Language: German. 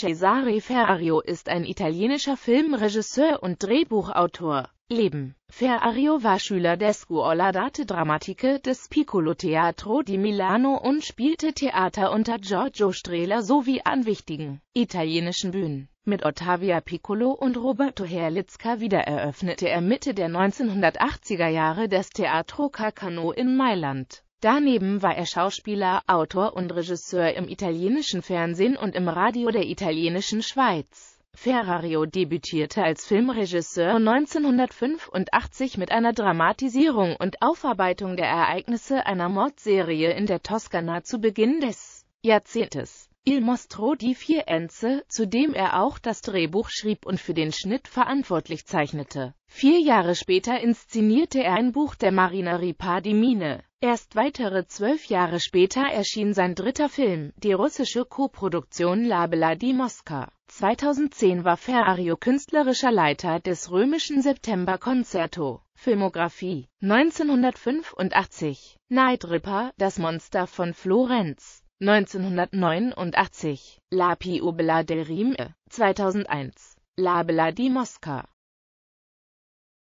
Cesare Ferrario ist ein italienischer Filmregisseur und Drehbuchautor. Leben Ferrario war Schüler der Scuola d'Arte Drammatiche des Piccolo Teatro di Milano und spielte Theater unter Giorgio Strehler sowie an wichtigen italienischen Bühnen. Mit Ottavia Piccolo und Roberto Herlitzka wiedereröffnete er Mitte der 1980er Jahre das Teatro Carcano in Mailand. Daneben war er Schauspieler, Autor und Regisseur im italienischen Fernsehen und im Radio der italienischen Schweiz. Ferrario debütierte als Filmregisseur 1985 mit einer Dramatisierung und Aufarbeitung der Ereignisse einer Mordserie in der Toskana zu Beginn des Jahrzehntes. Il Mostro di Firenze, zu dem er auch das Drehbuch schrieb und für den Schnitt verantwortlich zeichnete. Vier Jahre später inszenierte er ein Buch der Marinerie Par di Mine. Erst weitere zwölf Jahre später erschien sein dritter Film, die russische Koproduktion Labela di Mosca. 2010 war Ferrario künstlerischer Leiter des römischen september Concerto. Filmografie 1985 Night Ripper, das Monster von Florenz 1989 La Piobela del Rime 2001 La Bella di Mosca